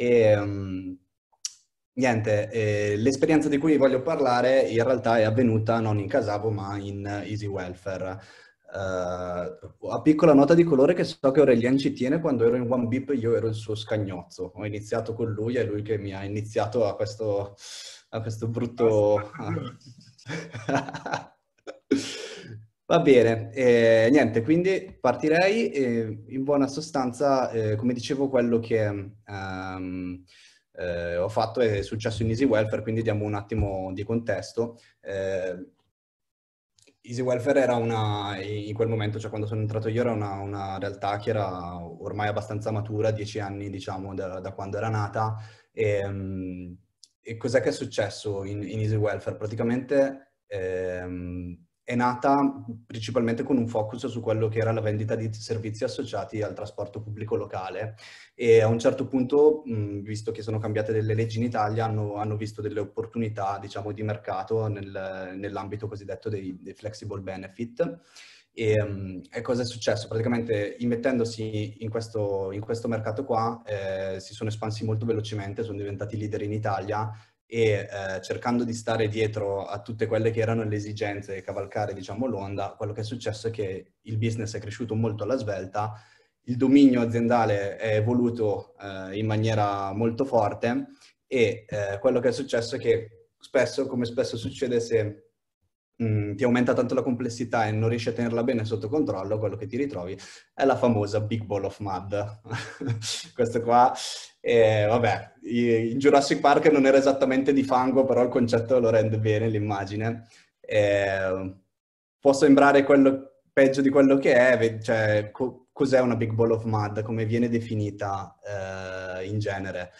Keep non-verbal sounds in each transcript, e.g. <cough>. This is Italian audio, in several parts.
E, um, Niente, eh, l'esperienza di cui voglio parlare in realtà è avvenuta non in Casavo ma in Easy Welfare. Uh, a piccola nota di colore che so che Aurelian ci tiene, quando ero in One Beep io ero il suo scagnozzo, ho iniziato con lui, è lui che mi ha iniziato a questo, a questo brutto... <laughs> <laughs> Va bene, eh, niente, quindi partirei eh, in buona sostanza, eh, come dicevo, quello che ehm, eh, ho fatto è successo in Easy Welfare, quindi diamo un attimo di contesto. Eh, Easy Welfare era una, in quel momento, cioè quando sono entrato io, era una, una realtà che era ormai abbastanza matura, dieci anni diciamo da, da quando era nata. E, ehm, e cos'è che è successo in, in Easy Welfare? Praticamente... Ehm, è nata principalmente con un focus su quello che era la vendita di servizi associati al trasporto pubblico locale e a un certo punto, visto che sono cambiate delle leggi in Italia, hanno, hanno visto delle opportunità diciamo, di mercato nel, nell'ambito cosiddetto dei, dei flexible benefit. E, e, cosa è successo? Praticamente immettendosi in questo, in questo mercato qua eh, si sono espansi molto velocemente, sono diventati leader in Italia e eh, cercando di stare dietro a tutte quelle che erano le esigenze e cavalcare diciamo, l'onda, quello che è successo è che il business è cresciuto molto alla svelta, il dominio aziendale è evoluto eh, in maniera molto forte e eh, quello che è successo è che spesso, come spesso succede se mh, mm, ti aumenta tanto la complessità e non riesci a tenerla bene sotto controllo, quello che ti ritrovi è la famosa Big Ball of Mud. <laughs> Questo qua, eh, vabbè, in Jurassic Park non era esattamente di fango, però il concetto lo rende bene, l'immagine. Eh, può sembrare quello, peggio di quello che è, cioè co- cos'è una Big Ball of Mud, come viene definita eh, in genere.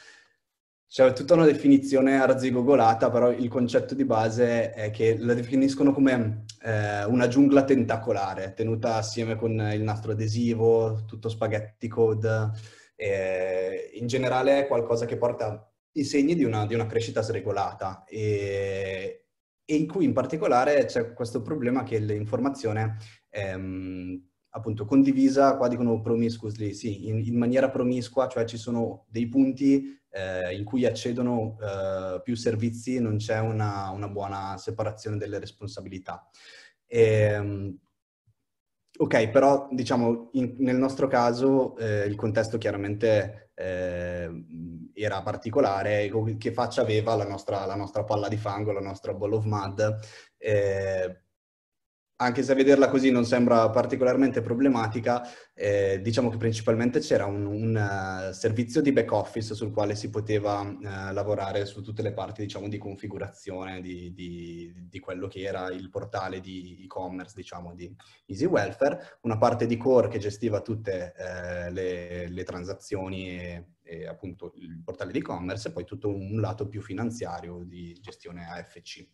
C'è tutta una definizione arzigogolata, però il concetto di base è che la definiscono come eh, una giungla tentacolare, tenuta assieme con il nastro adesivo, tutto spaghetti code. Eh, in generale è qualcosa che porta i segni di una, di una crescita sregolata e, e, in cui in particolare c'è questo problema che l'informazione ehm, appunto condivisa, qua dicono promiscuously, sì, in, in, maniera promiscua, cioè ci sono dei punti eh, in cui accedono eh, più servizi e non c'è una, una, buona separazione delle responsabilità. E, ehm, ok, però diciamo in, nel nostro caso eh, il contesto chiaramente eh, era particolare, che faccia aveva la nostra, la nostra, palla di fango, la nostra ball of mud eh, anche se a vederla così non sembra particolarmente problematica, eh, diciamo che principalmente c'era un, un eh, servizio di back office sul quale si poteva uh, lavorare su tutte le parti diciamo, di configurazione di, di, di, quello che era il portale di e-commerce diciamo, di Easy Welfare, una parte di core che gestiva tutte eh, le, le, transazioni e, e, appunto il portale di e-commerce e poi tutto un lato più finanziario di gestione AFC.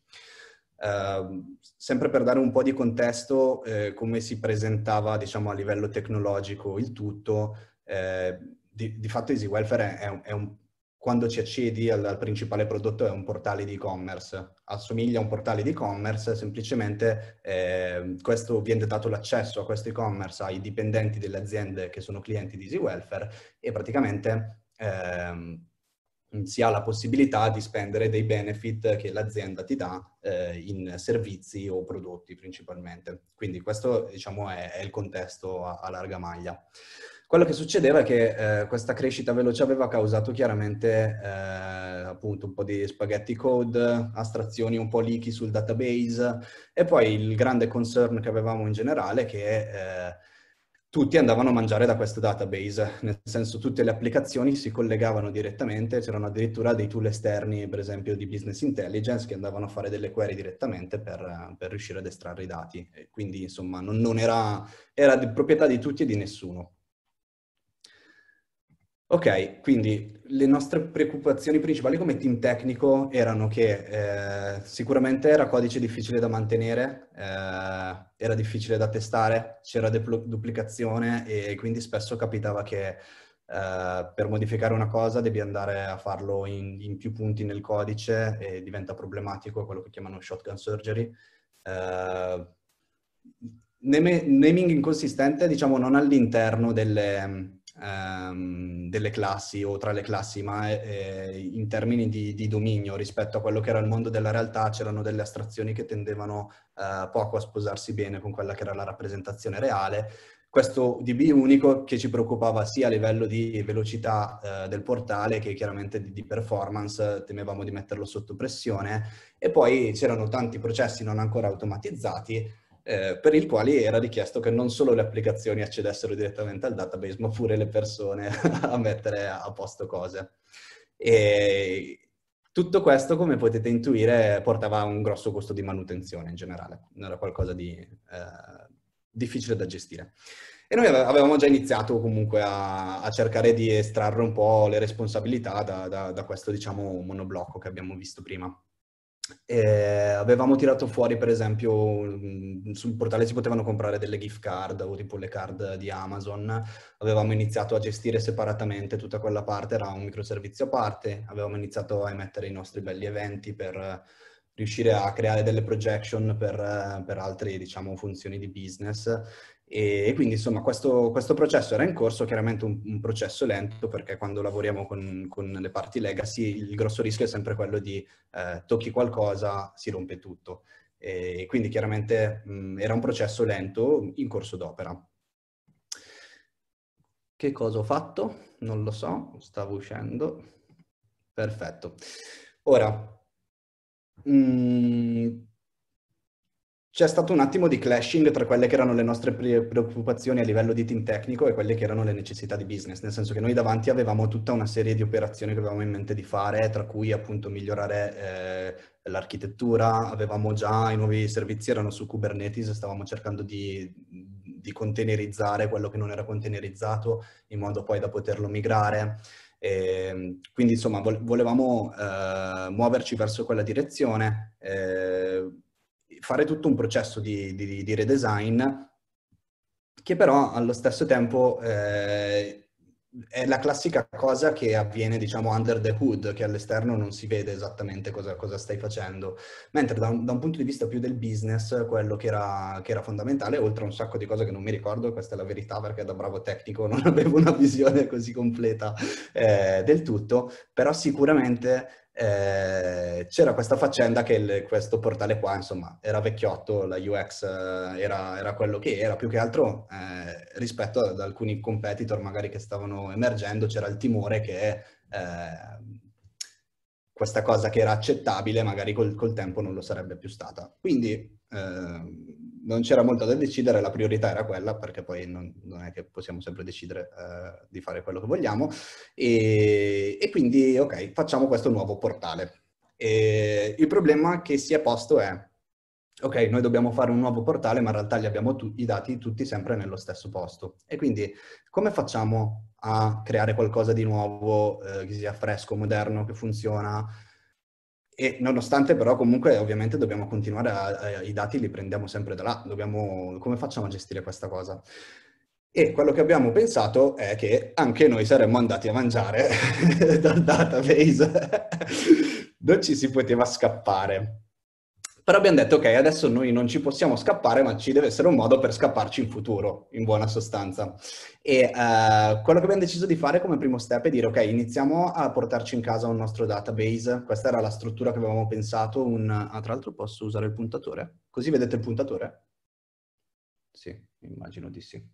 Ehm, sempre per dare un po' di contesto eh, come si presentava diciamo, a livello tecnologico il tutto, eh, di, di, fatto Easy Welfare è, è un, quando ci accedi al, al, principale prodotto è un portale di e-commerce, assomiglia a un portale di e-commerce, semplicemente eh, questo viene dato l'accesso a questo e-commerce ai dipendenti delle aziende che sono clienti di Easy Welfare e praticamente... Ehm, Mm, si ha la possibilità di spendere dei benefit che l'azienda ti dà eh, in servizi o prodotti principalmente. Quindi questo diciamo, è, è, il contesto a, a, larga maglia. Quello che succedeva è che eh, questa crescita veloce aveva causato chiaramente eh, appunto un po' di spaghetti code, astrazioni un po' leaky sul database e poi il grande concern che avevamo in generale è che eh, tutti andavano a mangiare da questo database, nel senso tutte le applicazioni si collegavano direttamente, c'erano addirittura dei tool esterni, per esempio di business intelligence, che andavano a fare delle query direttamente per, per riuscire ad estrarre i dati. E quindi insomma non, non era, era di proprietà di tutti e di nessuno. Ok, quindi le nostre preoccupazioni principali come team tecnico erano che eh, sicuramente era codice difficile da mantenere, eh, era difficile da testare, c'era dupl- duplicazione e quindi spesso capitava che eh, per modificare una cosa devi andare a farlo in, in, più punti nel codice e diventa problematico quello che chiamano shotgun surgery. Eh, naming inconsistente diciamo non all'interno delle ehm, delle classi o tra le classi, ma eh, eh, in termini di, di, dominio rispetto a quello che era il mondo della realtà c'erano delle astrazioni che tendevano eh, poco a sposarsi bene con quella che era la rappresentazione reale. Questo DB unico che ci preoccupava sia a livello di velocità eh, del portale che chiaramente di, di performance, temevamo di metterlo sotto pressione e poi c'erano tanti processi non ancora automatizzati eh, per il quale era richiesto che non solo le applicazioni accedessero direttamente al database, ma pure le persone <laughs> a mettere a posto cose. E tutto questo, come potete intuire, portava a un grosso costo di manutenzione in generale, non era qualcosa di eh, difficile da gestire. E noi avevamo già iniziato comunque a, a, cercare di estrarre un po' le responsabilità da, da, da questo, diciamo, monoblocco che abbiamo visto prima eh, avevamo tirato fuori, per esempio, sul portale si potevano comprare delle gift card o tipo le card di Amazon. Avevamo iniziato a gestire separatamente tutta quella parte, era un microservizio a parte. Avevamo iniziato a emettere i nostri belli eventi per riuscire a creare delle projection per, eh, per altre, diciamo, funzioni di business e quindi insomma questo, questo, processo era in corso, chiaramente un, un processo lento perché quando lavoriamo con, con, le parti legacy il grosso rischio è sempre quello di eh, tocchi qualcosa, si rompe tutto. E quindi chiaramente mh, era un processo lento in corso d'opera. Che cosa ho fatto? Non lo so, stavo uscendo. Perfetto. Ora, mh, c'è stato un attimo di clashing tra quelle che erano le nostre preoccupazioni a livello di team tecnico e quelle che erano le necessità di business, nel senso che noi davanti avevamo tutta una serie di operazioni che avevamo in mente di fare, tra cui appunto migliorare eh, l'architettura, avevamo già i nuovi servizi erano su Kubernetes, stavamo cercando di, di containerizzare quello che non era containerizzato in modo poi da poterlo migrare. E ehm, quindi insomma volevamo eh, muoverci verso quella direzione. Eh, fare tutto un processo di, di, di redesign che però allo stesso tempo eh, è la classica cosa che avviene, diciamo, under the hood, che all'esterno non si vede esattamente cosa, cosa stai facendo. Mentre da un, da un, punto di vista più del business, quello che era, che era, fondamentale, oltre a un sacco di cose che non mi ricordo, questa è la verità perché da bravo tecnico non <laughs> avevo una visione così completa eh, del tutto, però sicuramente eh, c'era questa faccenda che il, questo portale qua, insomma, era vecchiotto, la UX eh, era, era quello che era, più che altro eh, rispetto ad alcuni competitor magari che stavano emergendo, c'era il timore che eh, questa cosa che era accettabile magari col, col, tempo non lo sarebbe più stata. Quindi ehm, non c'era molto da decidere, la priorità era quella, perché poi non, non è che possiamo sempre decidere eh, di fare quello che vogliamo. E, e, quindi, ok, facciamo questo nuovo portale. E il problema che si è posto è, ok, noi dobbiamo fare un nuovo portale, ma in realtà li abbiamo tu- i dati tutti sempre nello stesso posto. E quindi, come facciamo a creare qualcosa di nuovo, eh, che sia fresco, moderno, che funziona? E nonostante però comunque ovviamente dobbiamo continuare, a, a, i dati li prendiamo sempre da là, dobbiamo, come facciamo a gestire questa cosa? E quello che abbiamo pensato è che anche noi saremmo andati a mangiare <laughs> dal database, non ci si poteva scappare. Però abbiamo detto, ok, adesso noi non ci possiamo scappare, ma ci deve essere un modo per scapparci in futuro, in buona sostanza. E uh, quello che abbiamo deciso di fare come primo step è dire, ok, iniziamo a portarci in casa un nostro database. Questa era la struttura che avevamo pensato. Un... Ah, tra l'altro posso usare il puntatore? Così vedete il puntatore? Sì, immagino di sì.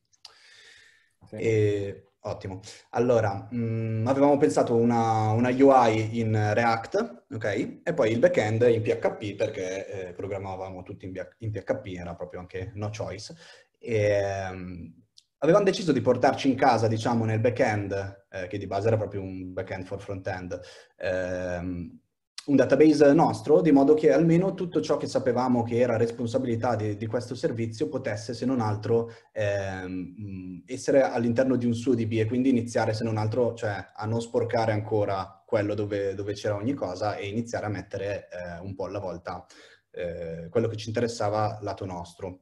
Okay. E Ottimo. Allora, mh, mm, avevamo pensato una, una, UI in React, ok? E poi il backend in PHP perché eh, programmavamo tutti in, in, PHP, era proprio anche no choice. E, ehm, mh, avevamo deciso di portarci in casa, diciamo, nel backend, eh, che di base era proprio un backend for frontend, end ehm, un database nostro, di modo che almeno tutto ciò che sapevamo che era responsabilità di, di questo servizio potesse, se non altro, ehm, essere all'interno di un suo DB e quindi iniziare, se non altro, cioè a non sporcare ancora quello dove, dove c'era ogni cosa e iniziare a mettere eh, un po' alla volta eh, quello che ci interessava lato nostro.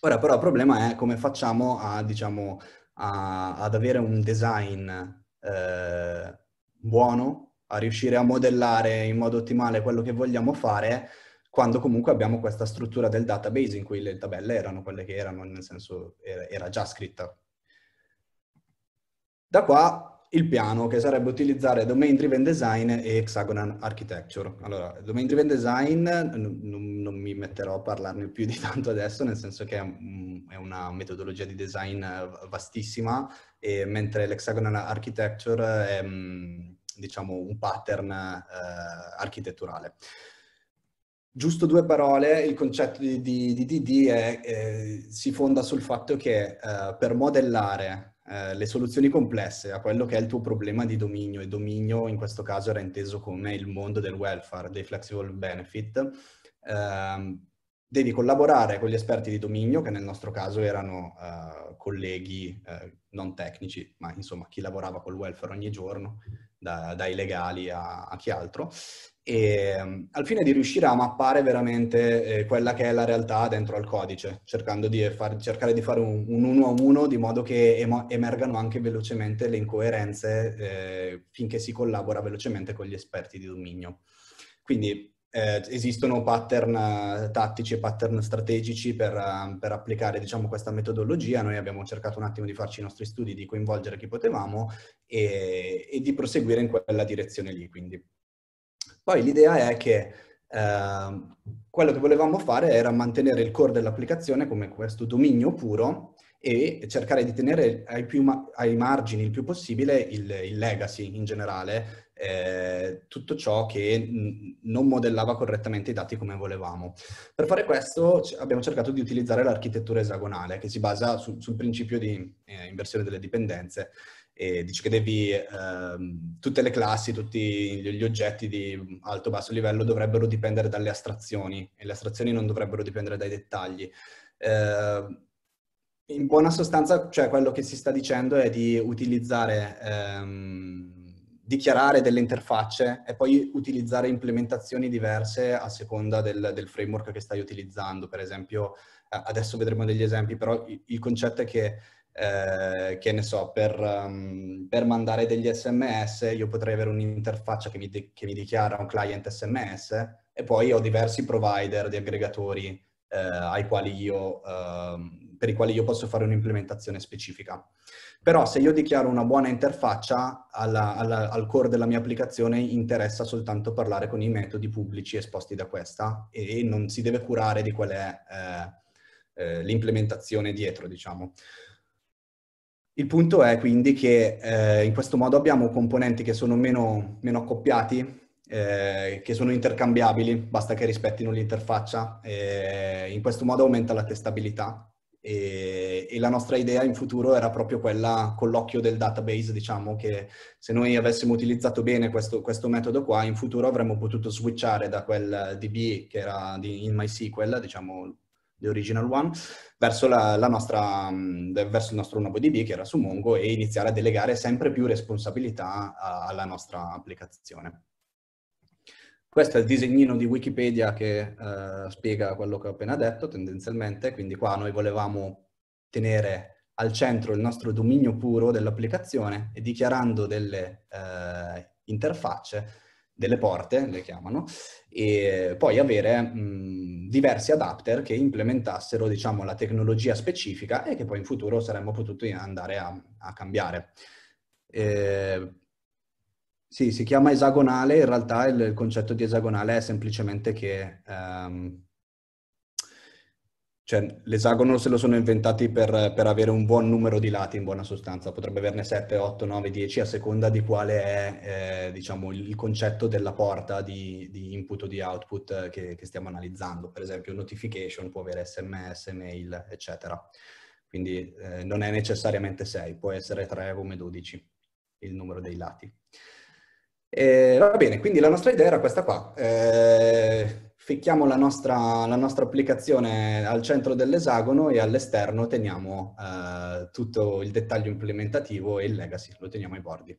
Ora però il problema è come facciamo a, diciamo, a, ad avere un design eh, buono a riuscire a modellare in modo ottimale quello che vogliamo fare, quando comunque abbiamo questa struttura del database in cui le tabelle erano quelle che erano, nel senso era già scritta. Da qua il piano che sarebbe utilizzare Domain Driven Design e Hexagonal Architecture. Allora, Domain Driven Design non, non mi metterò a parlarne più di tanto adesso, nel senso che è una metodologia di design vastissima, mentre l'Hexagonal Architecture è mm, diciamo, un pattern eh, architetturale. Giusto due parole, il concetto di, di, di DD eh, si fonda sul fatto che eh, per modellare eh, le soluzioni complesse a quello che è il tuo problema di dominio, e dominio in questo caso era inteso come il mondo del welfare, dei flexible benefit, ehm, devi collaborare con gli esperti di dominio, che nel nostro caso erano uh, colleghi uh, non tecnici, ma insomma chi lavorava col welfare ogni giorno, da, dai legali a, a chi altro, e, ehm, al fine di riuscire a mappare veramente eh, quella che è la realtà dentro al codice, cercando di far, cercare di fare un, un, uno a uno di modo che emo- emergano anche velocemente le incoerenze eh, finché si collabora velocemente con gli esperti di dominio. Quindi eh, esistono pattern eh, tattici e pattern strategici per, ehm, per applicare diciamo, questa metodologia. Noi abbiamo cercato un attimo di farci i nostri studi, di coinvolgere chi potevamo e, e di proseguire in quella direzione lì. Quindi. Poi l'idea è che eh, quello che volevamo fare era mantenere il core dell'applicazione come questo dominio puro e cercare di tenere ai, più, ai margini il più possibile il, il legacy in generale, eh, tutto ciò che non modellava correttamente i dati come volevamo. Per fare questo abbiamo cercato di utilizzare l'architettura esagonale che si basa su, sul principio di eh, inversione delle dipendenze e dice che devi, eh, tutte le classi, tutti gli oggetti di alto-basso livello dovrebbero dipendere dalle astrazioni e le astrazioni non dovrebbero dipendere dai dettagli. Eh, in buona sostanza, cioè, quello che si sta dicendo è di utilizzare ehm, dichiarare delle interfacce e poi utilizzare implementazioni diverse a seconda del, del framework che stai utilizzando. Per esempio, eh, adesso vedremo degli esempi, però il concetto è che eh, che ne so, per, um, per, mandare degli sms io potrei avere un'interfaccia che mi, de- che mi, dichiara un client sms e poi ho diversi provider di aggregatori eh, ai quali io eh, per i quali io posso fare un'implementazione specifica. Però se io dichiaro una buona interfaccia, alla, alla, al core della mia applicazione interessa soltanto parlare con i metodi pubblici esposti da questa e, e non si deve curare di qual è eh, eh, l'implementazione dietro, diciamo. Il punto è quindi che eh, in questo modo abbiamo componenti che sono meno, meno accoppiati, eh, che sono intercambiabili, basta che rispettino l'interfaccia. Eh, in questo modo aumenta la testabilità e, e, la nostra idea in futuro era proprio quella con l'occhio del database, diciamo che se noi avessimo utilizzato bene questo, questo metodo qua, in futuro avremmo potuto switchare da quel DB che era di, in MySQL, diciamo the original one, verso, la, la nostra, verso il nostro nuovo DB che era su Mongo e iniziare a delegare sempre più responsabilità alla nostra applicazione. Questo è il disegnino di Wikipedia che eh, spiega quello che ho appena detto tendenzialmente, quindi qua noi volevamo tenere al centro il nostro dominio puro dell'applicazione e dichiarando delle eh, interfacce, delle porte le chiamano, e poi avere mh, diversi adapter che implementassero diciamo, la tecnologia specifica e che poi in futuro saremmo potuti andare a, a cambiare. Eh, sì, si chiama esagonale, in realtà il, il concetto di esagonale è semplicemente che um, cioè, l'esagono se lo sono inventati per, per, avere un buon numero di lati in buona sostanza, potrebbe averne 7, 8, 9, 10 a seconda di quale è eh, diciamo, il concetto della porta di, di input o di output che, che, stiamo analizzando, per esempio notification può avere sms, mail, eccetera. Quindi eh, non è necessariamente 6, può essere 3 come 12 il numero dei lati. Eh, va bene, quindi la nostra idea era questa qua. Eh, ficchiamo la nostra, la nostra, applicazione al centro dell'esagono e all'esterno teniamo eh, tutto il dettaglio implementativo e il legacy, lo teniamo ai bordi.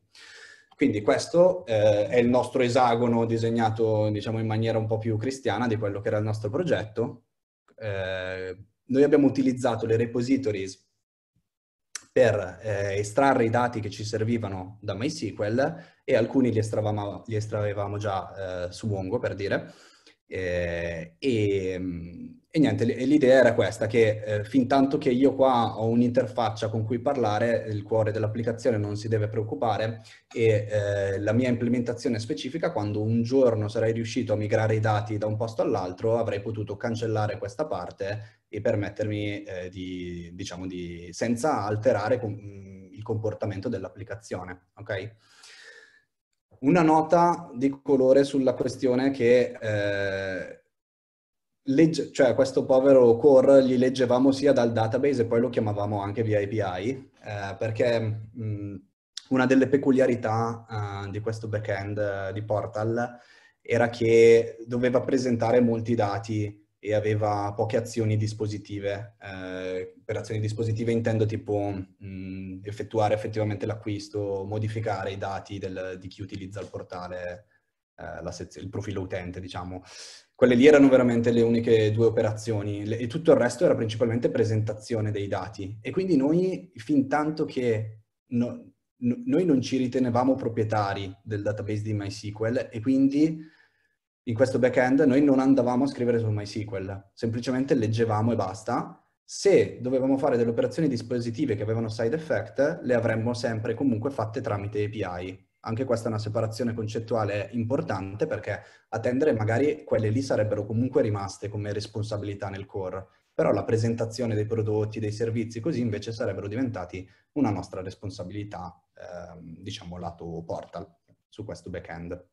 Quindi questo eh, è il nostro esagono disegnato diciamo, in maniera un po' più cristiana di quello che era il nostro progetto. Eh, noi abbiamo utilizzato le repositories per eh, estrarre i dati che ci servivano da MySQL e alcuni li estraevamo, li estraevamo già eh, su Wongo per dire. Eh, e, mm, e, niente, l'idea era questa, che eh, fin tanto che io qua ho un'interfaccia con cui parlare, il cuore dell'applicazione non si deve preoccupare e eh, la mia implementazione specifica, quando un giorno sarei riuscito a migrare i dati da un posto all'altro, avrei potuto cancellare questa parte e permettermi eh, di, diciamo, di, senza alterare com- il comportamento dell'applicazione, ok? una nota di colore sulla questione che eh, legge, cioè questo povero core gli leggevamo sia dal database e poi lo chiamavamo anche via API, eh, perché mh, una delle peculiarità eh, di questo backend eh, di Portal era che doveva presentare molti dati e aveva poche azioni dispositive. Eh, per azioni dispositive intendo tipo mh, effettuare effettivamente l'acquisto, modificare i dati del, di chi utilizza il portale, eh, sez- il profilo utente, diciamo. Quelle lì erano veramente le uniche due operazioni le- e tutto il resto era principalmente presentazione dei dati. E quindi noi, fin tanto che no- no- noi non ci ritenevamo proprietari del database di MySQL e quindi in questo backend noi non andavamo a scrivere su MySQL, semplicemente leggevamo e basta. Se dovevamo fare delle operazioni dispositive che avevano side effect, le avremmo sempre comunque fatte tramite API. Anche questa è una separazione concettuale importante perché a tendere magari quelle lì sarebbero comunque rimaste come responsabilità nel core, però la presentazione dei prodotti, dei servizi, così invece sarebbero diventati una nostra responsabilità, eh, diciamo, lato portal su questo backend. end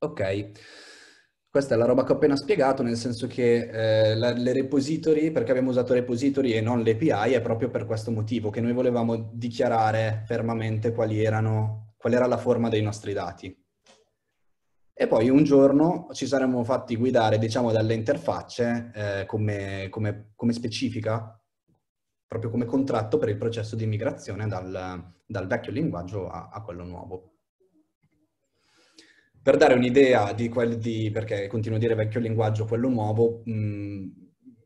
Ok, questa è la roba che ho appena spiegato, nel senso che eh, la, le repository, perché abbiamo usato repository e non l'API, è proprio per questo motivo, che noi volevamo dichiarare fermamente quali erano, qual era la forma dei nostri dati. E poi un giorno ci saremmo fatti guidare, diciamo, dalle interfacce eh, come, come, come, specifica, proprio come contratto per il processo di migrazione dal, dal vecchio linguaggio a, a quello nuovo. Per dare un'idea di quel di, perché continuo a dire vecchio linguaggio, quello nuovo, mh, mm,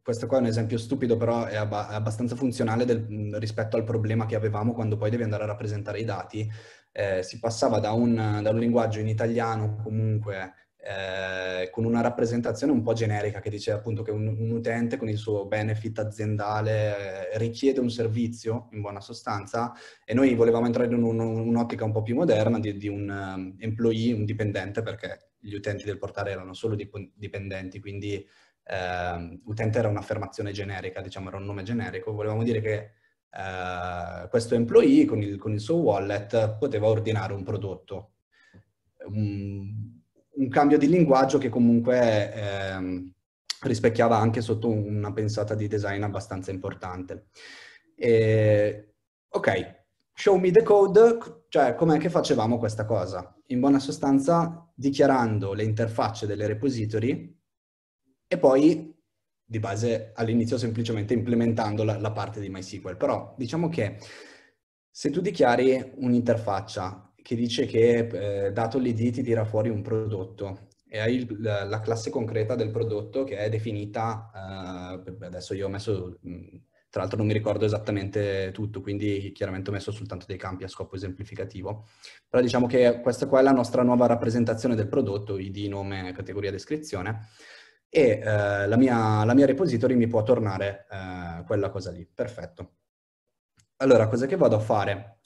questo qua è un esempio stupido, però è, abba- è abbastanza funzionale del, mh, mm, rispetto al problema che avevamo quando poi devi andare a rappresentare i dati. Eh, si passava da un, da un linguaggio in italiano comunque eh, con una rappresentazione un po' generica che dice appunto che un, un utente con il suo benefit aziendale eh, richiede un servizio in buona sostanza e noi volevamo entrare in un, un'ottica un po' più moderna di, di un eh, employee, un dipendente, perché gli utenti del portale erano solo dipendenti, quindi eh, utente era un'affermazione generica, diciamo era un nome generico, volevamo dire che questo employee con il, con il suo wallet poteva ordinare un prodotto. Um, un cambio di linguaggio che comunque eh, rispecchiava anche sotto una pensata di design abbastanza importante. E, ok, show me the code, cioè com'è che facevamo questa cosa? In buona sostanza dichiarando le interfacce delle repository e poi di base all'inizio semplicemente implementando la, la parte di MySQL. Però diciamo che se tu dichiari un'interfaccia che dice che eh, dato l'ID ti tira fuori un prodotto e hai il, la, la classe concreta del prodotto che è definita, eh, adesso io ho messo, mm, tra l'altro non mi ricordo esattamente tutto, quindi chiaramente ho messo soltanto dei campi a scopo esemplificativo, però diciamo che questa qua è la nostra nuova rappresentazione del prodotto, ID, nome, categoria, descrizione, e eh, la, mia, la, mia, repository mi può tornare eh, quella cosa lì, perfetto. Allora, cosa che vado a fare?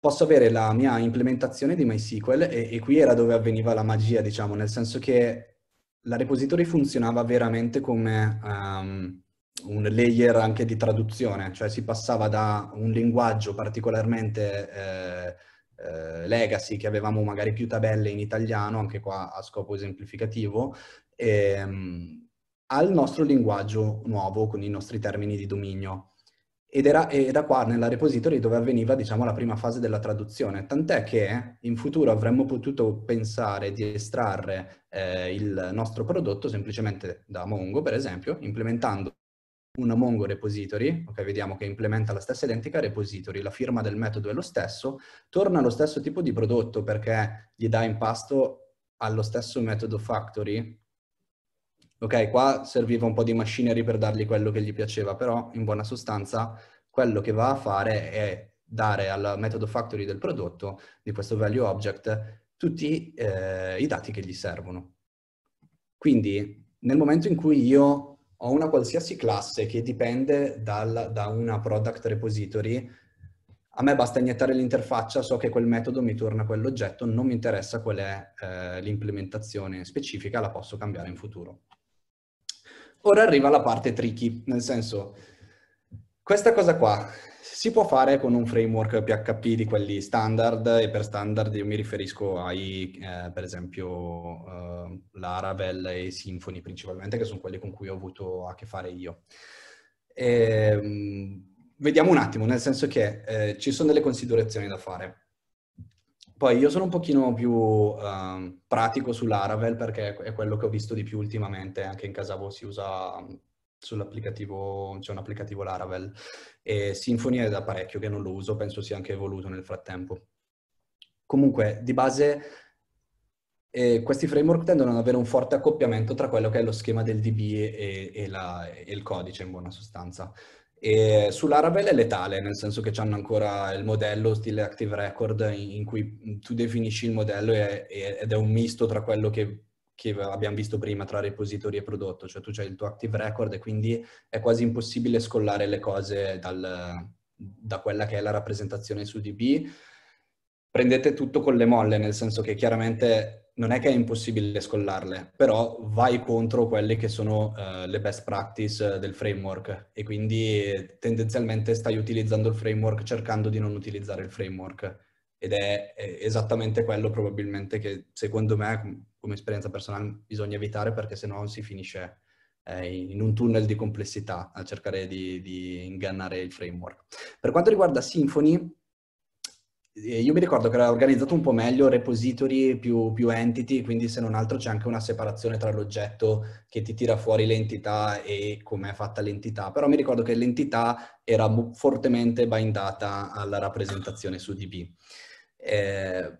posso avere la mia implementazione di MySQL e, e qui era dove avveniva la magia, diciamo, nel senso che la repository funzionava veramente come um, un layer anche di traduzione, cioè si passava da un linguaggio particolarmente eh, eh, legacy, che avevamo magari più tabelle in italiano, anche qua a scopo esemplificativo, e, um, al nostro linguaggio nuovo con i nostri termini di dominio ed era e da qua nella repository dove avveniva diciamo, la prima fase della traduzione, tant'è che in futuro avremmo potuto pensare di estrarre eh, il nostro prodotto semplicemente da Mongo, per esempio, implementando una Mongo repository, ok, vediamo che implementa la stessa identica repository, la firma del metodo è lo stesso, torna allo stesso tipo di prodotto perché gli dà impasto allo stesso metodo factory Ok, qua serviva un po' di machinery per dargli quello che gli piaceva, però in buona sostanza quello che va a fare è dare al metodo factory del prodotto, di questo value object, tutti eh, i dati che gli servono. Quindi nel momento in cui io ho una qualsiasi classe che dipende dal, da una product repository, a me basta iniettare l'interfaccia, so che quel metodo mi torna quell'oggetto, non mi interessa qual è eh, l'implementazione specifica, la posso cambiare in futuro. Ora arriva la parte tricky, nel senso, questa cosa qua si può fare con un framework PHP di quelli standard e per standard io mi riferisco ai, eh, per esempio, eh, Laravel e Symfony principalmente, che sono quelli con cui ho avuto a che fare io. E, ehm, vediamo un attimo, nel senso che eh, ci sono delle considerazioni da fare. Poi io sono un pochino più um, pratico su Laravel perché è quello che ho visto di più ultimamente, anche in Casavo si usa sull'applicativo, c'è un applicativo Laravel e Symfony è da parecchio che non lo uso, penso sia anche evoluto nel frattempo. Comunque, di base, eh, questi framework tendono ad avere un forte accoppiamento tra quello che è lo schema del DB e, e, la, e il codice in buona sostanza. E sull'Aravel è letale, nel senso che hanno ancora il modello stile Active Record in cui tu definisci il modello e, e, ed è un misto tra quello che, che, abbiamo visto prima tra repository e prodotto, cioè tu hai il tuo Active Record e quindi è quasi impossibile scollare le cose dal, da quella che è la rappresentazione su DB. Prendete tutto con le molle, nel senso che chiaramente non è che è impossibile scollarle, però vai contro quelle che sono uh, le best practice del framework e quindi tendenzialmente stai utilizzando il framework cercando di non utilizzare il framework ed è, è esattamente quello probabilmente che secondo me come esperienza personale bisogna evitare perché sennò si finisce eh, in un tunnel di complessità a cercare di, di ingannare il framework. Per quanto riguarda Symfony, io mi ricordo che era organizzato un po' meglio repository più, più, entity, quindi se non altro c'è anche una separazione tra l'oggetto che ti tira fuori l'entità e com'è fatta l'entità, però mi ricordo che l'entità era fortemente bindata alla rappresentazione su DB. Eh,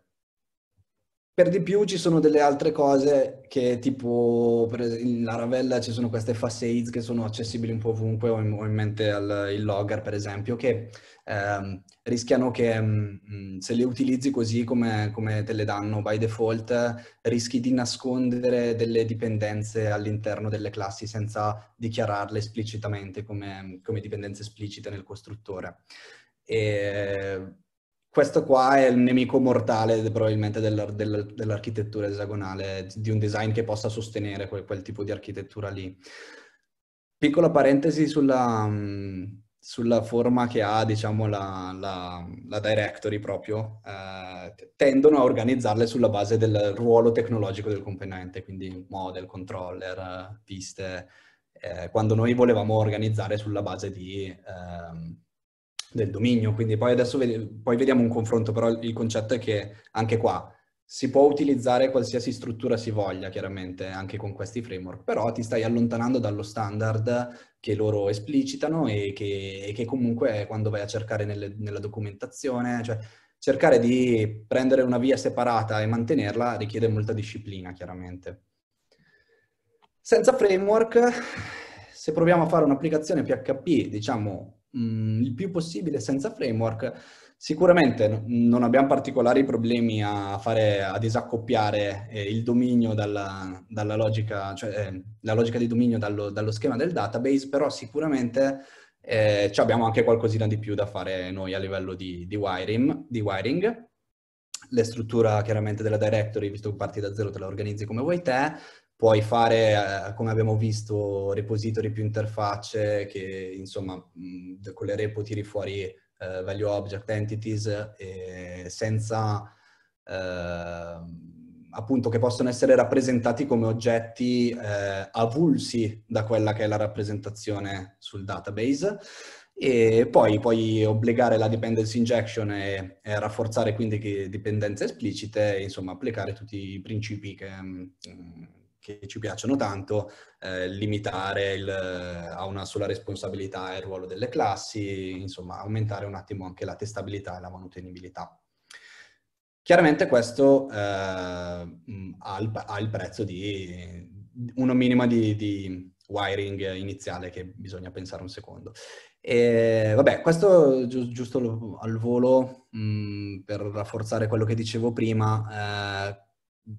per di più ci sono delle altre cose che tipo in Laravel ci sono queste facades che sono accessibili un po' ovunque, ho in, mente il logger per esempio, che Ehm, rischiano che mm, mm, se le utilizzi così come, come, te le danno by default, rischi di nascondere delle dipendenze all'interno delle classi senza dichiararle esplicitamente come, come dipendenze esplicite nel costruttore. E questo qua è il nemico mortale probabilmente dell'architettura esagonale, di un design che possa sostenere quel, quel tipo di architettura lì. Piccola parentesi sulla, mm, sulla forma che ha, diciamo, la, la, la directory proprio, eh, tendono a organizzarle sulla base del ruolo tecnologico del componente, quindi model, controller, piste eh, quando noi volevamo organizzare sulla base di, eh, del dominio. Quindi poi adesso ved- poi vediamo un confronto, però il concetto è che anche qua si può utilizzare qualsiasi struttura si voglia, chiaramente, anche con questi framework, però ti stai allontanando dallo standard che loro esplicitano e che, e che comunque quando vai a cercare nelle, nella documentazione, cioè cercare di prendere una via separata e mantenerla richiede molta disciplina, chiaramente. Senza framework, se proviamo a fare un'applicazione PHP, diciamo, mh, mm, il più possibile senza framework, Sicuramente non abbiamo particolari problemi a, fare, a disaccoppiare eh, il dominio dalla, dalla logica, cioè eh, la logica di dominio dallo, dallo schema del database, però sicuramente eh, abbiamo anche qualcosina di più da fare noi a livello di, di, wiring, di wiring. Le strutture chiaramente della directory, visto che parti da zero, te la organizzi come vuoi te, puoi fare, eh, come abbiamo visto, repository più interfacce che insomma con le repo tiri fuori eh, value object entities eh, senza ehm, appunto che possono essere rappresentati come oggetti eh, avulsi da quella che è la rappresentazione sul database e poi puoi obbligare la dependency injection e, e rafforzare quindi dipendenze esplicite e insomma applicare tutti i principi che mm, che ci piacciono tanto, eh, limitare il, eh, a una sola responsabilità il ruolo delle classi, insomma aumentare un attimo anche la testabilità e la manutenibilità. Chiaramente questo eh, mm, ha, il, ha, il, prezzo di una minima di, di wiring iniziale che bisogna pensare un secondo. E, vabbè, questo giusto al volo mh, mm, per rafforzare quello che dicevo prima. Eh,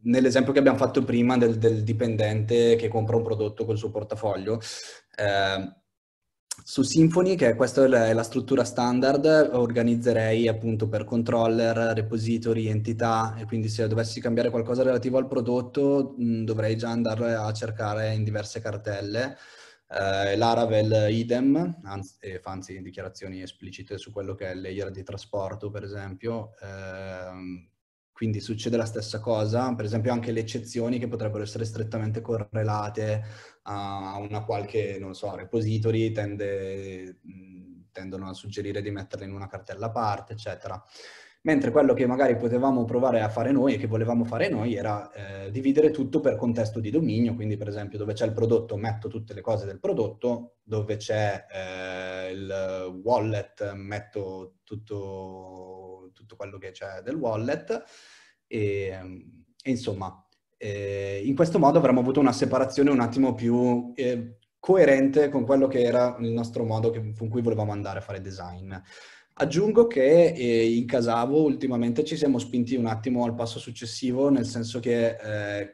nell'esempio che abbiamo fatto prima del, del, dipendente che compra un prodotto col suo portafoglio, eh, su Symfony, che questa è la, è la struttura standard, organizzerei appunto per controller, repository, entità e quindi se dovessi cambiare qualcosa relativo al prodotto mh, mm, dovrei già andare a cercare in diverse cartelle. Uh, Laravel idem, anzi, anzi, dichiarazioni esplicite su quello che è il layer di trasporto, per esempio, uh, quindi succede la stessa cosa, per esempio anche le eccezioni che potrebbero essere strettamente correlate a una qualche, non so, repository tende, tendono a suggerire di metterle in una cartella a parte, eccetera mentre quello che magari potevamo provare a fare noi e che volevamo fare noi era eh, dividere tutto per contesto di dominio, quindi per esempio dove c'è il prodotto metto tutte le cose del prodotto, dove c'è eh, il wallet metto tutto, tutto, quello che c'è del wallet e, ehm, e insomma eh, in questo modo avremmo avuto una separazione un attimo più eh, coerente con quello che era il nostro modo che, con cui volevamo andare a fare design. Aggiungo che eh, in Casavo ultimamente ci siamo spinti un attimo al passo successivo, nel senso che eh,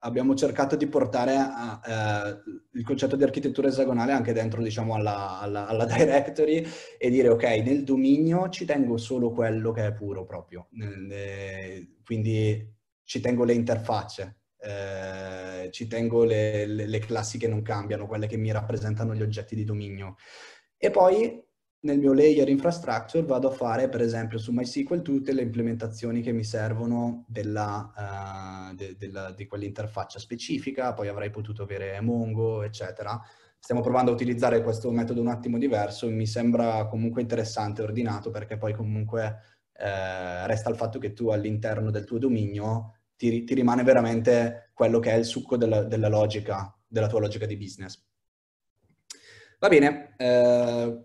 abbiamo cercato di portare a, eh, il concetto di architettura esagonale anche dentro diciamo, alla, alla, alla, <laughs> directory e dire ok nel dominio ci tengo solo quello che è puro proprio eh, quindi ci tengo le interfacce eh, ci tengo le, le, le classi che non cambiano quelle che mi rappresentano gli oggetti di dominio e poi nel mio layer infrastructure vado a fare per esempio su MySQL tutte le implementazioni che mi servono della, uh, de, della, di quell'interfaccia specifica, poi avrei potuto avere Mongo, eccetera. Stiamo provando a utilizzare questo metodo un attimo diverso, mi sembra comunque interessante e ordinato perché poi comunque eh, resta il fatto che tu all'interno del tuo dominio ti, ti, rimane veramente quello che è il succo della, della logica, della tua logica di business. Va bene, eh,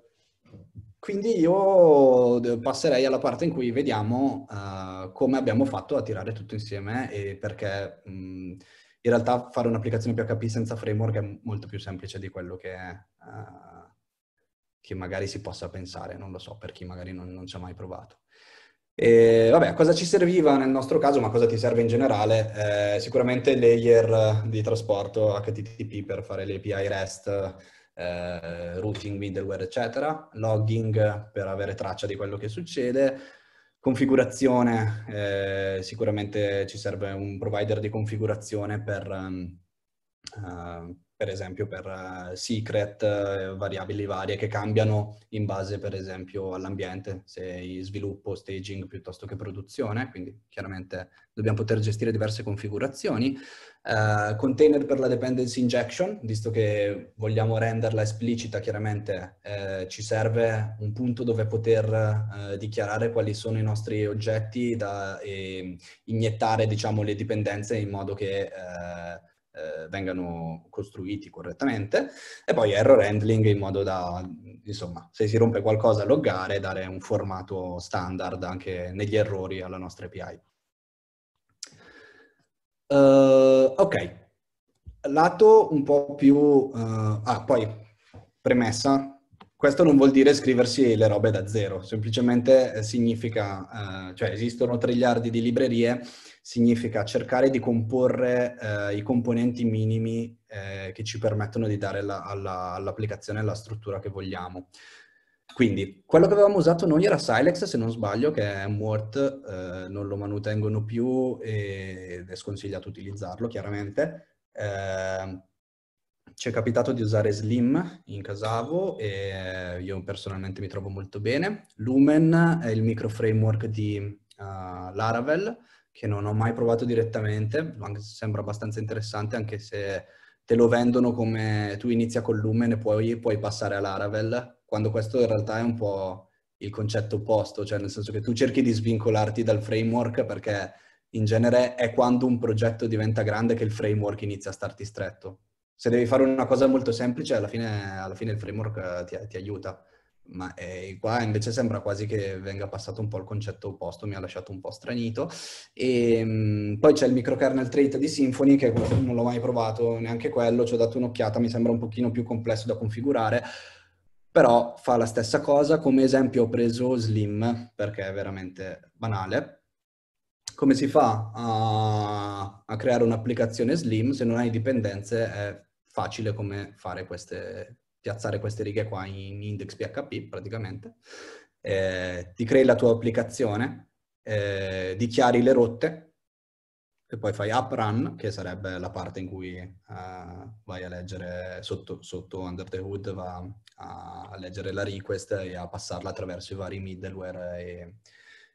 quindi io passerei alla parte in cui vediamo uh, come abbiamo fatto a tirare tutto insieme e perché mh, in realtà fare un'applicazione PHP senza framework è molto più semplice di quello che, uh, che magari si possa pensare, non lo so, per chi magari non, non ci ha mai provato. E, vabbè, cosa ci serviva nel nostro caso, ma cosa ti serve in generale? Eh, sicuramente layer di trasporto HTTP per fare l'API API REST eh, routing, middleware, eccetera, logging per avere traccia di quello che succede, configurazione, eh, sicuramente ci serve un provider di configurazione per, um, uh, per esempio per eh, secret, eh, variabili varie che cambiano in base per esempio all'ambiente, se sviluppo, staging piuttosto che produzione, quindi chiaramente dobbiamo poter gestire diverse configurazioni. Uh, container per la dependency injection, visto che vogliamo renderla esplicita, chiaramente eh, ci serve un punto dove poter eh, dichiarare quali sono i nostri oggetti da eh, iniettare diciamo, le dipendenze in modo che eh, vengano costruiti correttamente e poi error handling in modo da, insomma, se si rompe qualcosa loggare, dare un formato standard anche negli errori alla nostra API. Uh, eh, ok, lato un po' più... Uh, ah, poi premessa, questo non vuol dire scriversi le robe da zero, semplicemente eh, significa, eh, cioè esistono triliardi di librerie significa cercare di comporre eh, i componenti minimi eh, che ci permettono di dare la, alla, all'applicazione la struttura che vogliamo. Quindi, quello che avevamo usato noi era Silex, se non sbaglio, che è un eh, non lo manutengono più ed è sconsigliato utilizzarlo, chiaramente. Ehm, ci è capitato di usare Slim in Casavo e io personalmente mi trovo molto bene. Lumen è il micro framework di uh, Laravel, che non ho mai provato direttamente, sembra abbastanza interessante anche se te lo vendono come tu inizia con Lumen e poi puoi passare a quando questo in realtà è un po' il concetto opposto, cioè nel senso che tu cerchi di svincolarti dal framework perché in genere è quando un progetto diventa grande che il framework inizia a starti stretto. Se devi fare una cosa molto semplice, alla fine, alla fine il framework eh, ti, ti aiuta ma eh, qua invece sembra quasi che venga passato un po' il concetto opposto, mi ha lasciato un po' stranito. E, ehm, mh, poi c'è il microkernel trait di Symfony, che non l'ho mai provato, neanche quello, ci ho dato un'occhiata, mi sembra un pochino più complesso da configurare, però fa la stessa cosa. Come esempio ho preso Slim, perché è veramente banale. Come si fa a, a creare un'applicazione Slim? Se non hai dipendenze è facile come fare queste piazzare queste righe qua in index.php praticamente, eh, ti crei la tua applicazione, eh, dichiari le rotte e poi fai app run, che sarebbe la parte in cui eh, vai a leggere sotto, sotto, Under the Hood, va a, leggere la request e a passarla attraverso i vari middleware e,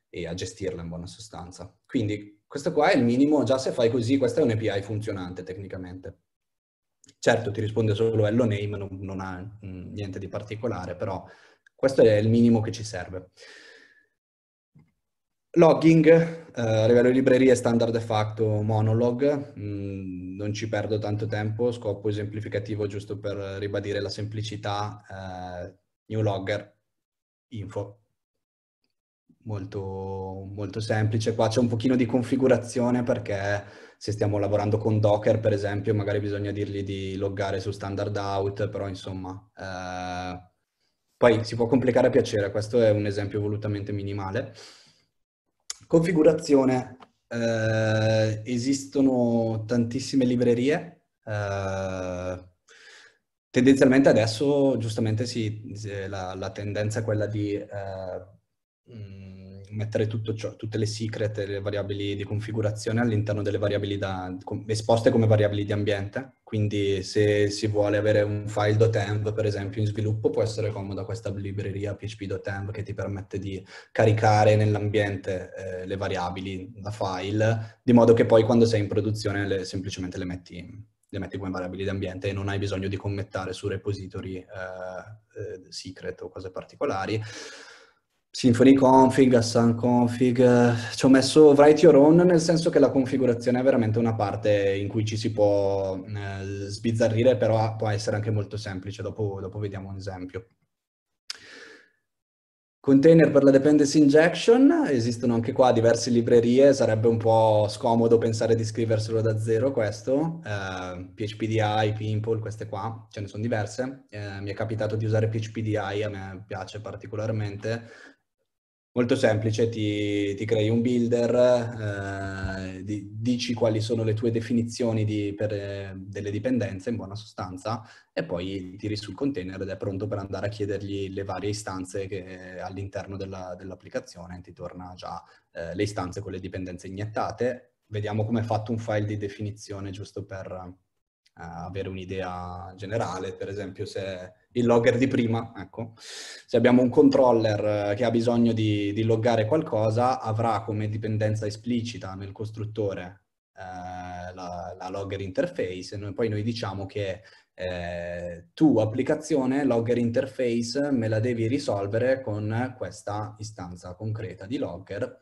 e a gestirla in buona sostanza. Quindi questo qua è il minimo, già se fai così, questa è un API funzionante tecnicamente. Certo ti risponde solo hello name, non, non ha mh, mm, niente di particolare, però questo è il minimo che ci serve. Logging, eh, a livello di librerie standard de facto monolog, mh, mm, non ci perdo tanto tempo, scopo esemplificativo giusto per ribadire la semplicità, eh, new logger, info, molto, molto semplice. Qua c'è un pochino di configurazione perché se stiamo lavorando con Docker, per esempio, magari bisogna dirgli di loggare su standard out, però insomma... Eh, poi si può complicare a piacere, questo è un esempio volutamente minimale. Configurazione. Eh, esistono tantissime librerie. Eh, tendenzialmente adesso, giustamente, sì, eh, la, la, tendenza è quella di... Eh, mm, mettere ciò, tutte le secret e le variabili di configurazione all'interno delle variabili da, com, esposte come variabili di ambiente. Quindi se si vuole avere un file.env, per esempio, in sviluppo, può essere comoda questa libreria php.env che ti permette di caricare nell'ambiente eh, le variabili da file, di modo che poi quando sei in produzione le, semplicemente le metti, le metti come variabili di ambiente e non hai bisogno di commettare su repository eh, eh secret o cose particolari. Symfony config, Assign config, eh, ci ho messo write your own nel senso che la configurazione è veramente una parte in cui ci si può eh, sbizzarrire, però può essere anche molto semplice, dopo, dopo vediamo un esempio. Container per la dependency injection, esistono anche qua diverse librerie, sarebbe un po' scomodo pensare di scriverselo da zero questo, eh, PHPDI, Pimple, queste qua, ce ne sono diverse, eh, mi è capitato di usare PHPDI, a me piace particolarmente, Molto semplice, ti, ti crei un builder, eh, di, dici quali sono le tue definizioni di, per, eh, delle dipendenze in buona sostanza e poi tiri sul container ed è pronto per andare a chiedergli le varie istanze che eh, all'interno della, dell'applicazione ti torna già eh, le istanze con le dipendenze iniettate. Vediamo come è fatto un file di definizione giusto per eh, avere un'idea generale, per esempio se il logger di prima, ecco, se abbiamo un controller eh, che ha bisogno di, di loggare qualcosa, avrà come dipendenza esplicita nel costruttore eh, la, la, logger interface e noi, poi noi diciamo che eh, tu applicazione logger interface me la devi risolvere con questa istanza concreta di logger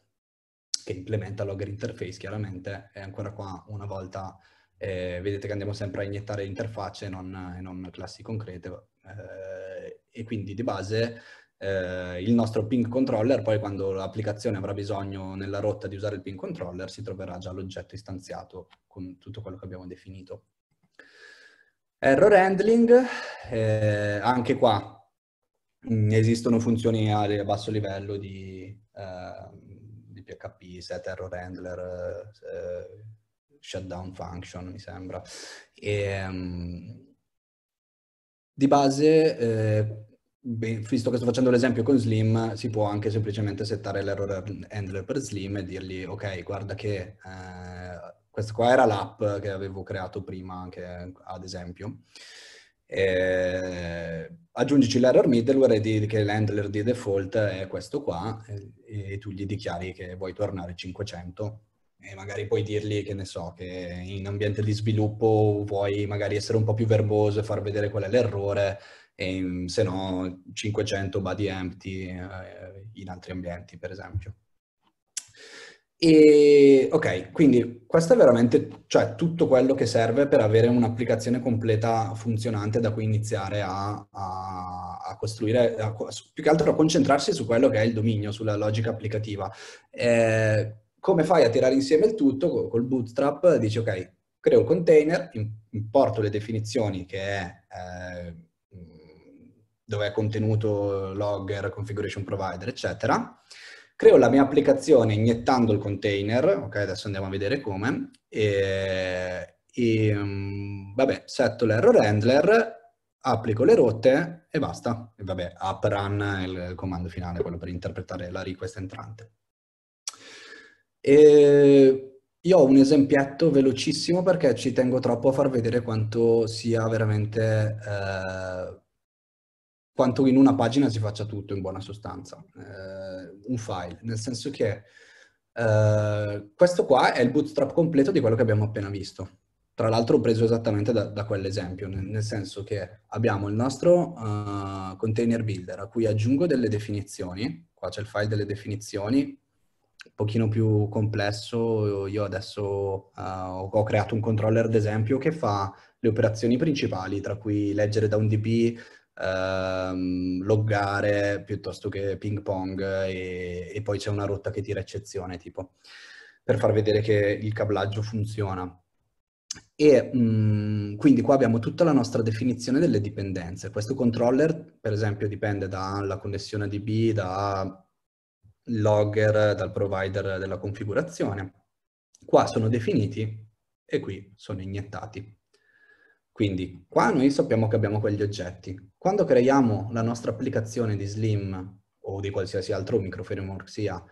che implementa logger interface chiaramente è ancora qua una volta eh, vedete che andiamo sempre a iniettare interfacce e non, non classi concrete eh, e quindi di base eh, il nostro ping controller poi quando l'applicazione avrà bisogno nella rotta di usare il ping controller si troverà già l'oggetto istanziato con tutto quello che abbiamo definito. Error handling, eh, anche qua mh, mm, esistono funzioni a basso livello di, eh, di PHP, set error handler, eh, shutdown function, mi sembra. E, um, di base, eh, visto che sto facendo l'esempio con Slim, si può anche semplicemente settare l'error handler per Slim e dirgli, ok, guarda che eh, questa qua era l'app che avevo creato prima, anche, ad esempio. E, eh, aggiungici l'error middleware e di che l'handler di default è questo qua e, e tu gli dichiari che vuoi tornare 500 e magari puoi dirgli che ne so, che in ambiente di sviluppo vuoi magari essere un po' più verboso e far vedere qual è l'errore, e mm, se no 500 body empty eh, in altri ambienti, per esempio. E ok, quindi questo è veramente cioè, tutto quello che serve per avere un'applicazione completa funzionante da cui iniziare a, a, a costruire, a, più che altro a concentrarsi su quello che è il dominio, sulla logica applicativa. Eh, come fai a tirare insieme il tutto col bootstrap? Dici ok, creo un container, importo le definizioni che è eh, dove è contenuto logger, configuration provider, eccetera. Creo la mia applicazione iniettando il container, ok, adesso andiamo a vedere come, e, e vabbè, setto l'error handler, applico le rotte e basta. E vabbè, up run il comando finale, quello per interpretare la request entrante. E io ho un esempietto velocissimo perché ci tengo troppo a far vedere quanto sia veramente, eh, quanto in una pagina si faccia tutto in buona sostanza, eh, un file, nel senso che eh, questo qua è il bootstrap completo di quello che abbiamo appena visto. Tra l'altro ho preso esattamente da, da quell'esempio, nel, nel, senso che abbiamo il nostro uh, container builder a cui aggiungo delle definizioni, qua c'è il file delle definizioni, un pochino più complesso, io adesso uh, ho creato un controller, ad esempio, che fa le operazioni principali, tra cui leggere da un DB, ehm, loggare piuttosto che ping pong e, e, poi c'è una rotta che tira eccezione, tipo, per far vedere che il cablaggio funziona. E mh, mm, quindi qua abbiamo tutta la nostra definizione delle dipendenze. Questo controller, per esempio, dipende dalla connessione DB, da logger dal provider della configurazione. Qua sono definiti e qui sono iniettati. Quindi qua noi sappiamo che abbiamo quegli oggetti. Quando creiamo la nostra applicazione di Slim o di qualsiasi altro micro framework sia,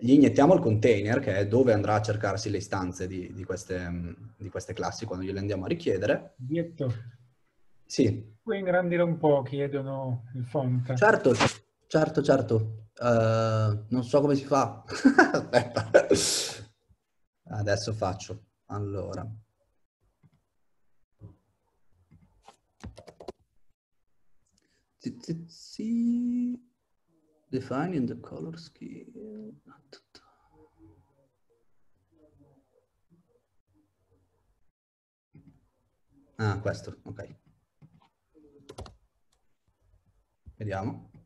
gli iniettiamo il container che è dove andrà a cercarsi le istanze di, di, queste, mm, di queste, classi quando gliele andiamo a richiedere. Dietro. Sì. Puoi ingrandire un po', chiedono il font. Certo, Certo, certo. Uh, non so come si fa. <laughs> Aspetta. Adesso faccio. Allora. Defining the color scheme. Ah, questo, ok. Vediamo.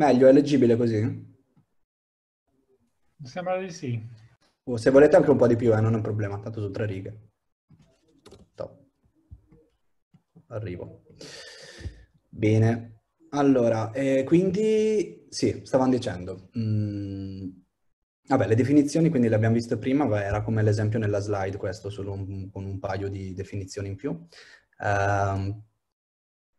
Meglio, è leggibile così? Mi sembra di sì. Oh, se volete anche un po' di più, eh, non è un problema, tanto su tre righe. Top. Arrivo. Bene. Allora, eh, quindi, sì, stavamo dicendo. Mm, vabbè, le definizioni, quindi le abbiamo viste prima, beh, era come l'esempio nella slide questo, solo un, con un paio di definizioni in più. Uh,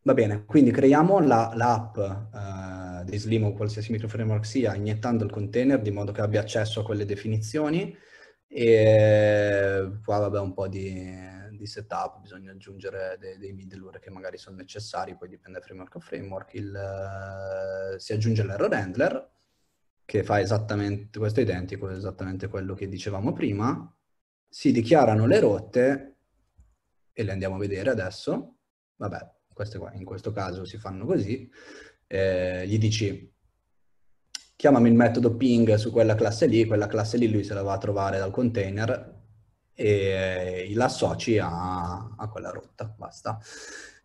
va bene, quindi creiamo l'app la, la uh, eh, di Slim o qualsiasi microframework sia, iniettando il container di modo che abbia accesso a quelle definizioni e qua vabbè un po' di, di setup, bisogna aggiungere dei, dei, middleware che magari sono necessari, poi dipende da framework a framework, il, eh, si aggiunge l'error handler che fa esattamente, questo identico, esattamente quello che dicevamo prima, si dichiarano le rotte e le andiamo a vedere adesso, vabbè, queste qua in questo caso si fanno così, eh, gli dici chiamami il metodo ping su quella classe lì, quella classe lì lui se la va a trovare dal container e eh, la associ a, a quella rotta, basta.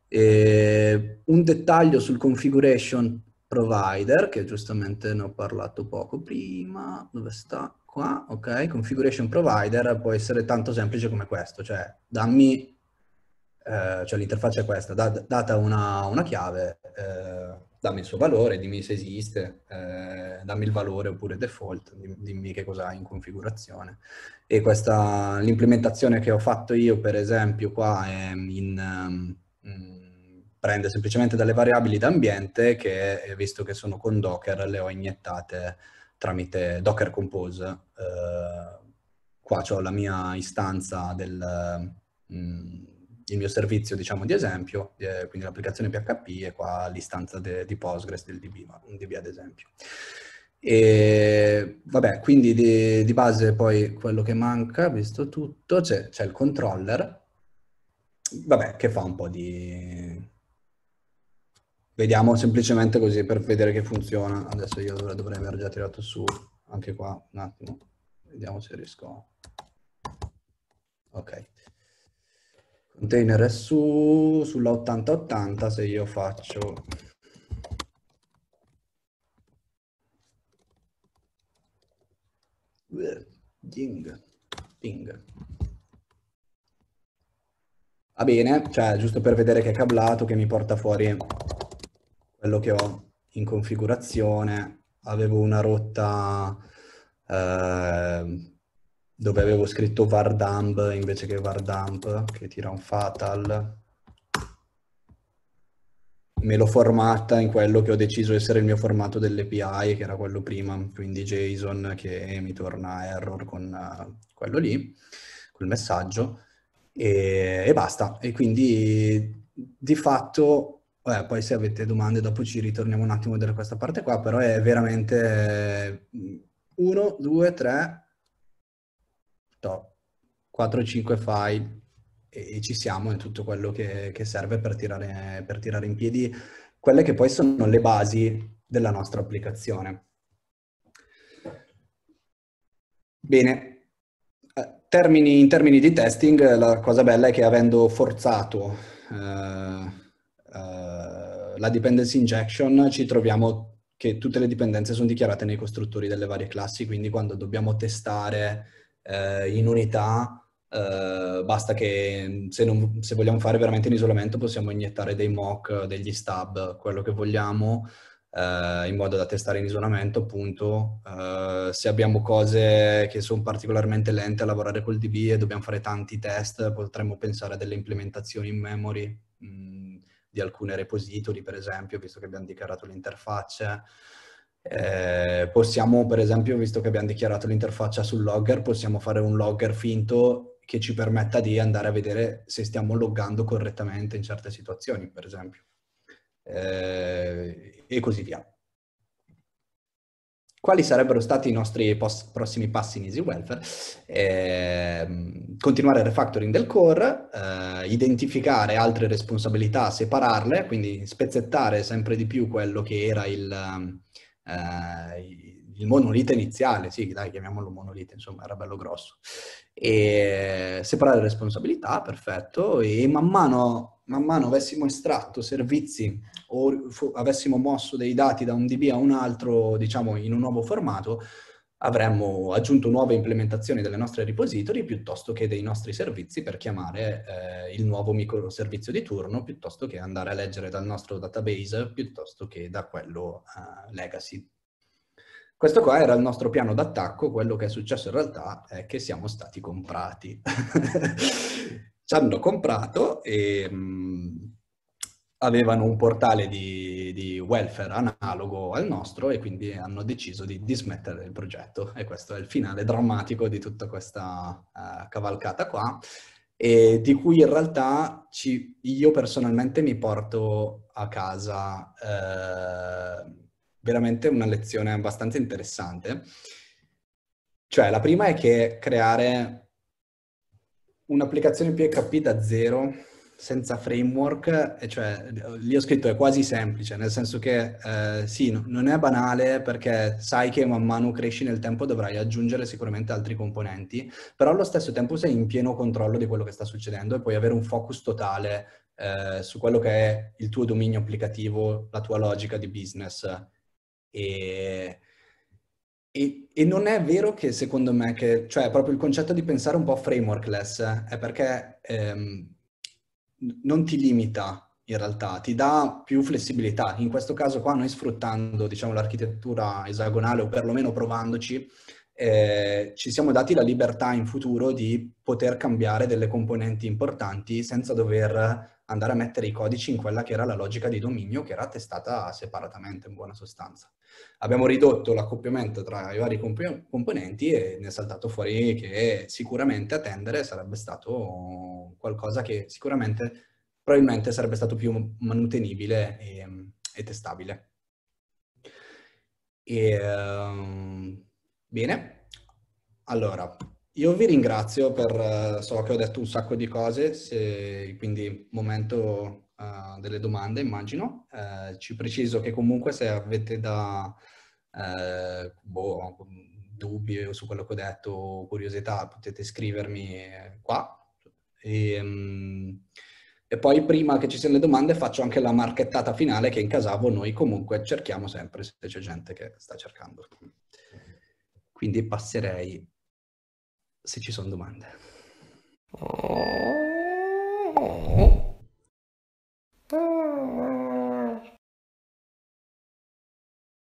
E un dettaglio sul configuration provider, che giustamente ne ho parlato poco prima, dove sta? Qua, ok, configuration provider può essere tanto semplice come questo, cioè dammi, eh, cioè l'interfaccia è questa, da, data una, una chiave, eh, dammi il suo valore, dimmi se esiste, eh, dammi il valore oppure default, dimmi che cosa ha in configurazione. E questa, l'implementazione che ho fatto io, per esempio, qua è in... Um, prende semplicemente dalle variabili d'ambiente che, eh, visto che sono con Docker, le ho iniettate tramite Docker Compose. Eh, qua ho la mia istanza del, mh, mm, il mio servizio diciamo, di esempio, eh, quindi l'applicazione PHP e qua all'istanza di Postgres del DB, un DB ad esempio. E vabbè, quindi di, di, base poi quello che manca, visto tutto, c'è, il controller, vabbè, che fa un po' di... Vediamo semplicemente così per vedere che funziona. Adesso io dovrei aver già tirato su anche qua, un attimo. Vediamo se riesco. Ok container è su, sulla 8080 se io faccio ding, ding. Va bene, cioè giusto per vedere che è cablato, che mi porta fuori quello che ho in configurazione. Avevo una rotta eh, dove avevo scritto Vardamp invece che Vardamp, che tira un fatal. Me l'ho formata in quello che ho deciso essere il mio formato dell'API, che era quello prima, quindi JSON che mi torna error con eh, quello lì, quel messaggio, e, e basta. E quindi di fatto Beh, poi se avete domande dopo ci ritorniamo un attimo da questa parte qua, però è veramente 1, 2, 3, so, 4-5 file e, e, ci siamo, è tutto quello che, che serve per tirare, per tirare in piedi quelle che poi sono le basi della nostra applicazione. Bene, eh, termini, in termini di testing la cosa bella è che avendo forzato eh, eh, la dependency injection ci troviamo che tutte le dipendenze sono dichiarate nei costruttori delle varie classi, quindi quando dobbiamo testare eh, in unità, Uh, basta che mm, se, non, se, vogliamo fare veramente in isolamento possiamo iniettare dei mock, degli stab, quello che vogliamo, uh, in modo da testare in isolamento appunto. Uh, se abbiamo cose che sono particolarmente lente a lavorare col DB e dobbiamo fare tanti test, potremmo pensare a delle implementazioni in memory mh, mm, di alcune repository per esempio, visto che abbiamo dichiarato le interfacce. Eh, possiamo, per esempio, visto che abbiamo dichiarato l'interfaccia sul logger, possiamo fare un logger finto che ci permetta di andare a vedere se stiamo loggando correttamente in certe situazioni, per esempio. Eh, e così via. Quali sarebbero stati i nostri post- prossimi passi in Easy Welfare? Eh, continuare il refactoring del core, eh, identificare altre responsabilità, separarle, quindi spezzettare sempre di più quello che era il eh, il monolite iniziale, sì, dai, chiamiamolo monolite, insomma, era bello grosso. E separare responsabilità, perfetto, e man mano, man mano avessimo estratto servizi o fu- avessimo mosso dei dati da un DB a un altro, diciamo, in un nuovo formato, avremmo aggiunto nuove implementazioni delle nostre repository piuttosto che dei nostri servizi per chiamare eh, il nuovo microservizio di turno piuttosto che andare a leggere dal nostro database piuttosto che da quello eh, legacy. Questo qua era il nostro piano d'attacco, quello che è successo in realtà è che siamo stati comprati. <laughs> Ci hanno comprato e... Mh, mm, avevano un portale di, di, welfare analogo al nostro e quindi hanno deciso di dismettere il progetto e questo è il finale drammatico di tutta questa uh, cavalcata qua e di cui in realtà ci, io personalmente mi porto a casa uh, veramente una lezione abbastanza interessante. Cioè la prima è che creare un'applicazione PHP da zero senza framework, cioè lì ho scritto è quasi semplice, nel senso che eh, sì, no, non è banale perché sai che man mano cresci nel tempo dovrai aggiungere sicuramente altri componenti, però allo stesso tempo sei in pieno controllo di quello che sta succedendo e puoi avere un focus totale eh, su quello che è il tuo dominio applicativo, la tua logica di business. E, e, e, non è vero che secondo me, che, cioè proprio il concetto di pensare un po' frameworkless è perché... Ehm, non ti limita in realtà, ti dà più flessibilità. In questo caso qua noi sfruttando diciamo, l'architettura esagonale o perlomeno provandoci eh, ci siamo dati la libertà in futuro di poter cambiare delle componenti importanti senza dover andare a mettere i codici in quella che era la logica di dominio che era testata separatamente in buona sostanza. Abbiamo ridotto l'accoppiamento tra i vari comp- componenti e ne è saltato fuori che sicuramente attendere sarebbe stato qualcosa che sicuramente probabilmente sarebbe stato più manutenibile e, e testabile. E, um, Bene, allora io vi ringrazio per, eh, so che ho detto un sacco di cose, se, quindi momento uh, delle domande immagino. Uh, ci preciso che comunque se avete da, uh, boh, dubbi su quello che ho detto o curiosità potete scrivermi qua. E, um, e poi prima che ci siano le domande faccio anche la marchettata finale che in Casavo noi comunque cerchiamo sempre se c'è gente che sta cercando. Quindi passerei se ci sono domande. Oh.